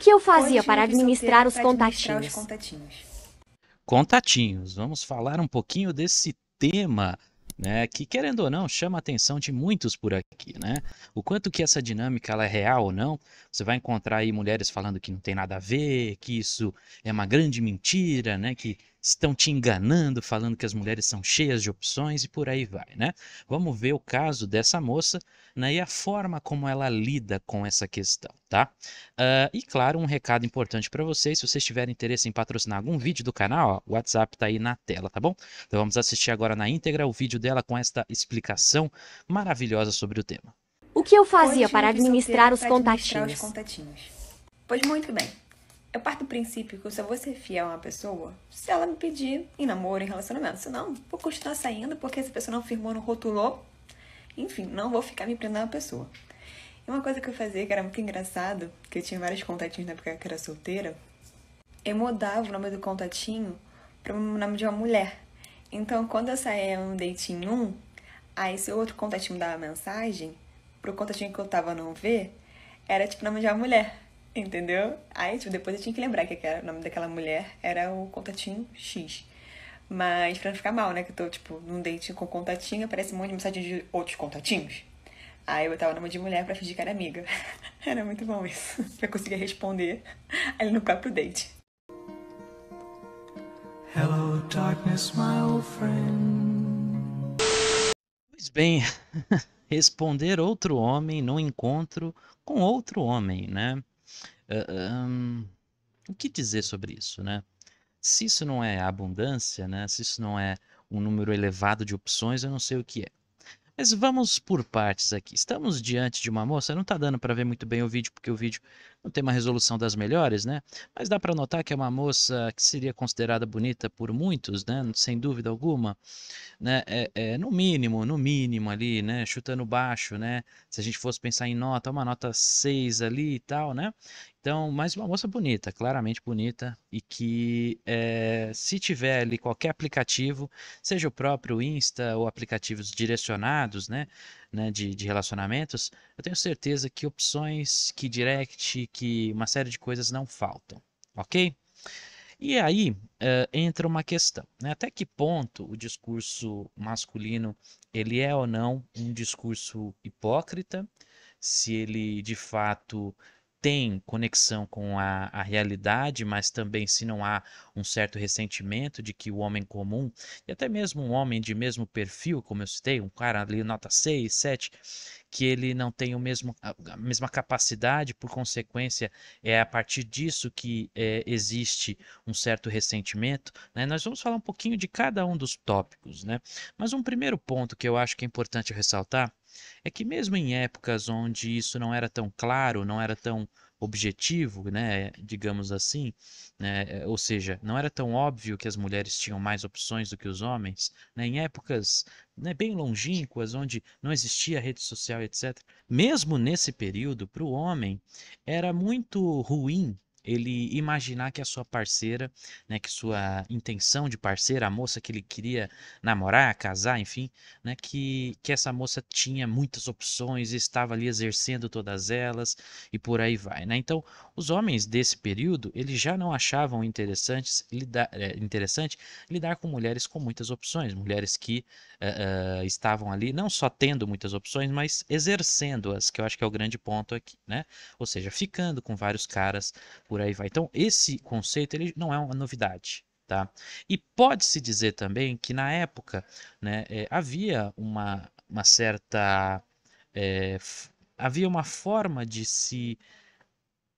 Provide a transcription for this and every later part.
que eu fazia para administrar os contatinhos? Contatinhos. Vamos falar um pouquinho desse tema né, que querendo ou não chama a atenção de muitos por aqui, né? O quanto que essa dinâmica ela é real ou não, você vai encontrar aí mulheres falando que não tem nada a ver, que isso é uma grande mentira, né? Que estão te enganando, falando que as mulheres são cheias de opções e por aí vai, né? Vamos ver o caso dessa moça né, e a forma como ela lida com essa questão, tá? Uh, e claro, um recado importante para vocês, se vocês tiverem interesse em patrocinar algum vídeo do canal, ó, o WhatsApp tá aí na tela, tá bom? Então vamos assistir agora na íntegra o vídeo dela com esta explicação maravilhosa sobre o tema. O que eu fazia Hoje, para administrar, administrar os contatinhos? Pois muito bem eu parto do princípio que eu só vou ser fiel a uma pessoa se ela me pedir em namoro, em relacionamento. Senão, vou continuar saindo porque essa pessoa não firmou, não rotulou. Enfim, não vou ficar me prendendo a uma pessoa. E uma coisa que eu fazia que era muito engraçado, que eu tinha vários contatinhos na época que eu era solteira, eu mudava o nome do contatinho para o nome de uma mulher. Então, quando eu saía um date em um, aí se o outro contatinho dava mensagem, para o contatinho que eu tava não ver, era tipo o nome de uma mulher. Entendeu? Aí, tipo, depois eu tinha que lembrar que era, o nome daquela mulher era o contatinho X. Mas pra não ficar mal, né? Que eu tô, tipo, num date com contatinho, aparece um monte de mensagem de outros contatinhos. Aí eu botava o nome de mulher pra fingir que era amiga. era muito bom isso. Pra conseguir responder ali no próprio date. Hello, darkness, my old friend. Pois bem, responder outro homem num encontro com outro homem, né? um, o que dizer sobre isso, né? Se isso não é abundância, né? Se isso não é um número elevado de opções, eu não sei o que é. Mas vamos por partes aqui. Estamos diante de uma moça, não está dando para ver muito bem o vídeo, porque o vídeo não tem uma resolução das melhores, né? Mas dá para notar que é uma moça que seria considerada bonita por muitos, né? Sem dúvida alguma, né? É, é, no mínimo, no mínimo ali, né? Chutando baixo, né? Se a gente fosse pensar em nota, uma nota 6 ali e tal, né? Então, mais uma moça bonita, claramente bonita, e que é, se tiver ali qualquer aplicativo, seja o próprio Insta ou aplicativos direcionados, né? né, de, de relacionamentos, eu tenho certeza que opções, que direct, que uma série de coisas não faltam, ok? E aí uh, entra uma questão, né? Até que ponto o discurso masculino ele é ou não um discurso hipócrita? Se ele de fato tem conexão com a, a, realidade, mas também se não há um certo ressentimento de que o homem comum, e até mesmo um homem de mesmo perfil, como eu citei, um cara ali nota 6, 7, que ele não tem o mesmo, a mesma capacidade, por consequência, é a partir disso que é, existe um certo ressentimento. Né? Nós vamos falar um pouquinho de cada um dos tópicos, né? mas um primeiro ponto que eu acho que é importante ressaltar é que mesmo em épocas onde isso não era tão claro, não era tão objetivo, né, digamos assim, né, eh, ou seja, não era tão óbvio que as mulheres tinham mais opções do que os homens, né, em épocas né, bem longínquas, onde não existia rede social, etc. Mesmo nesse período, para o homem, era muito ruim ele imaginar que a sua parceira, né, que sua intenção de parceira, a moça que ele queria namorar, casar, enfim, né, que, que essa moça tinha muitas opções, estava ali exercendo todas elas e por aí vai, né? Então, os homens desse período, eles já não achavam interessantes lidar, é, eh, interessante lidar com mulheres com muitas opções, mulheres que eh, eh, estavam ali não só tendo muitas opções, mas exercendo-as, que eu acho que é o grande ponto aqui, né? Ou seja, ficando com vários caras por por aí vai. Então, esse conceito ele não é uma novidade. Tá? E pode-se dizer também que na época né, é, havia uma, uma certa. É, havia uma forma de se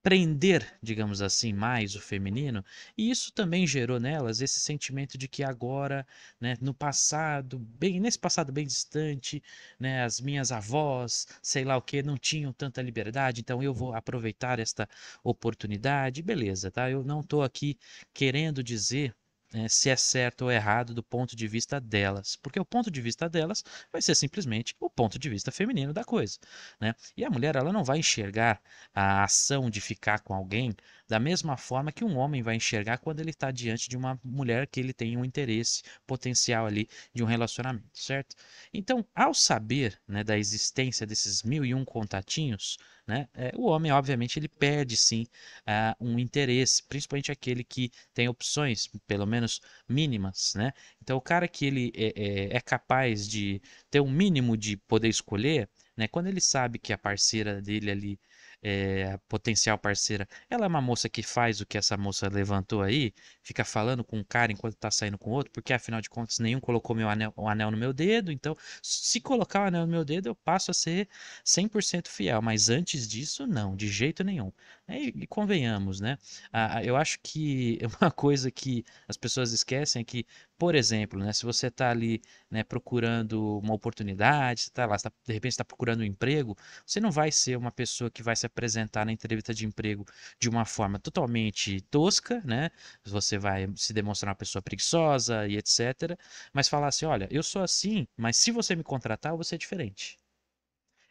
prender, digamos assim, mais o feminino, e isso também gerou nelas esse sentimento de que agora, né, no passado, bem nesse passado bem distante, né, as minhas avós, sei lá o que, não tinham tanta liberdade, então eu vou aproveitar esta oportunidade, beleza, tá? Eu não estou aqui querendo dizer né, se é certo ou errado do ponto de vista delas, porque o ponto de vista delas vai ser simplesmente o ponto de vista feminino da coisa, né? E a mulher ela não vai enxergar a ação de ficar com alguém da mesma forma que um homem vai enxergar quando ele está diante de uma mulher que ele tem um interesse potencial ali de um relacionamento, certo? Então, ao saber né, da existência desses mil e um contatinhos, né, é, o homem, obviamente, ele perde sim uh, um interesse, principalmente aquele que tem opções, pelo menos mínimas. Né? Então, o cara que ele é, é, é capaz de ter um mínimo de poder escolher, né, quando ele sabe que a parceira dele ali é, potencial parceira, ela é uma moça que faz o que essa moça levantou aí, fica falando com um cara enquanto tá saindo com outro, porque afinal de contas nenhum colocou meu anel, anel no meu dedo, então se colocar o anel no meu dedo eu passo a ser 100% fiel, mas antes disso não, de jeito nenhum. É, e, convenhamos, né? Ah, eu acho que uma coisa que as pessoas esquecem é que, por exemplo, né, se você está ali né, procurando uma oportunidade, você tá lá, você tá, de repente está procurando um emprego, você não vai ser uma pessoa que vai se apresentar na entrevista de emprego de uma forma totalmente tosca, né? Você vai se demonstrar uma pessoa preguiçosa e etc. Mas falar assim: olha, eu sou assim, mas se você me contratar, eu vou ser diferente.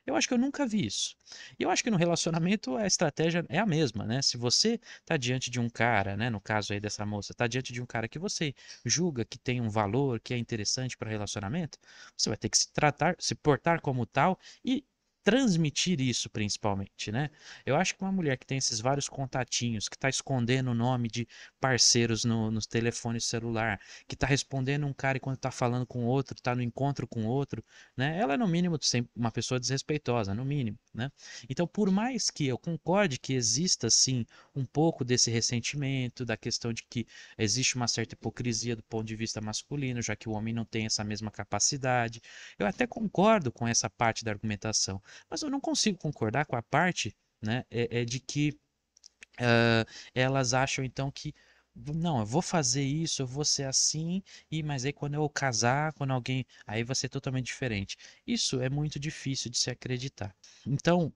Eu acho que eu nunca vi isso. E eu acho que no relacionamento a estratégia é a mesma, né? Se você está diante de um cara, né, no caso aí dessa moça, está diante de um cara que você julga que tem um valor, que é interessante para o relacionamento, você vai ter que se tratar, se portar como tal e transmitir isso principalmente, né? Eu acho que uma mulher que tem esses vários contatinhos, que está escondendo o nome de parceiros no, nos telefones celular, que está respondendo um cara enquanto está falando com outro, está no encontro com outro, né? Ela é no mínimo uma pessoa desrespeitosa, no mínimo, né? Então, por mais que eu concorde que exista sim um pouco desse ressentimento, da questão de que existe uma certa hipocrisia do ponto de vista masculino, já que o homem não tem essa mesma capacidade, eu até concordo com essa parte da argumentação. Mas eu não consigo concordar com a parte né, é, é de que uh, elas acham então que não, eu vou fazer isso, eu vou ser assim, e mas aí quando eu casar, quando alguém, aí vai ser totalmente diferente. Isso é muito difícil de se acreditar. Então,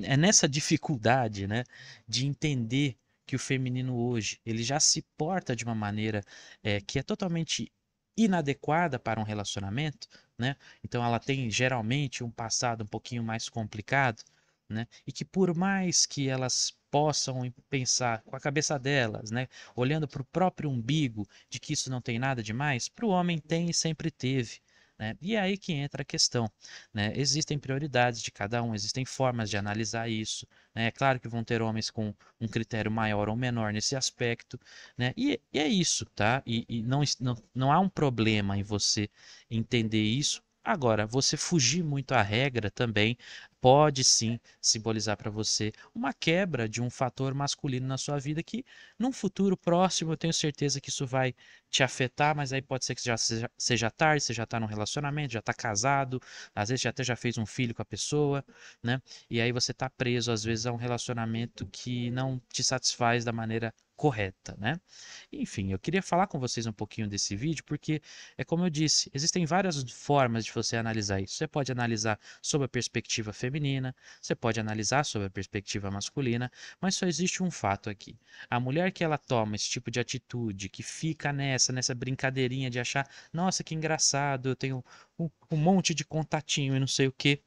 é nessa dificuldade, né, de entender que o feminino hoje ele já se porta de uma maneira é, que é totalmente inadequada para um relacionamento, né? Então ela tem geralmente um passado um pouquinho mais complicado, né? E que por mais que elas possam pensar com a cabeça delas, né? Olhando para o próprio umbigo de que isso não tem nada de mais, para o homem tem e sempre teve, né? E é aí que entra a questão. Né? Existem prioridades de cada um, existem formas de analisar isso. Né? É claro que vão ter homens com um critério maior ou menor nesse aspecto. Né? E, e é isso, tá? E, e não, não, não há um problema em você entender isso Agora, você fugir muito à regra também pode sim simbolizar para você uma quebra de um fator masculino na sua vida que, num futuro próximo, eu tenho certeza que isso vai te afetar, mas aí pode ser que já seja, seja tarde, você já está num relacionamento, já está casado, às vezes já até já fez um filho com a pessoa, né? E aí você está preso, às vezes, a um relacionamento que não te satisfaz da maneira correta, né? Enfim, eu queria falar com vocês um pouquinho desse vídeo, porque é como eu disse, existem várias formas de você analisar isso. Você pode analisar sob a perspectiva feminina, você pode analisar sob a perspectiva masculina, mas só existe um fato aqui. A mulher que ela toma esse tipo de atitude, que fica nessa, nessa brincadeirinha de achar, nossa, que engraçado, eu tenho um, um monte de contatinho e não sei o que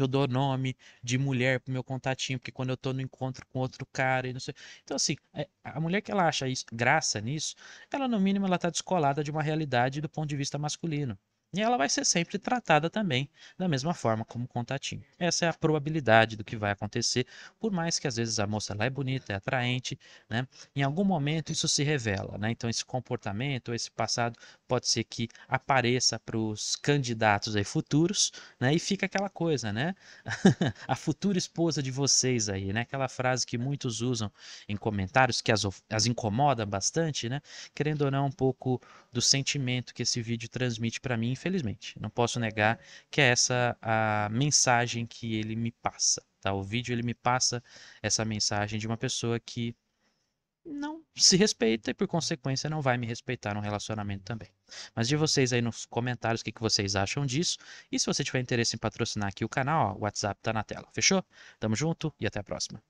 que eu dou nome de mulher pro meu contatinho, porque quando eu tô no encontro com outro cara e não sei. Então, assim, é, a mulher que ela acha isso, graça nisso, ela no mínimo ela tá descolada de uma realidade do ponto de vista masculino. E ela vai ser sempre tratada também da mesma forma como contatinho. Essa é a probabilidade do que vai acontecer, por mais que às vezes a moça lá é bonita, é atraente, né? Em algum momento isso se revela, né? Então esse comportamento, esse passado pode ser que apareça para os candidatos aí futuros, né? E fica aquela coisa, né? a futura esposa de vocês aí, né? Aquela frase que muitos usam em comentários que as, as incomoda bastante, né? Querendo ou não, um pouco do sentimento que esse vídeo transmite para mim, infelizmente. Não posso negar que é essa a mensagem que ele me passa. Tá? O vídeo ele me passa essa mensagem de uma pessoa que não se respeita e, por consequência, não vai me respeitar no relacionamento também. Mas de vocês aí nos comentários o que, que vocês acham disso. E se você tiver interesse em patrocinar aqui o canal, ó, o WhatsApp tá na tela. Fechou? Tamo junto e até a próxima.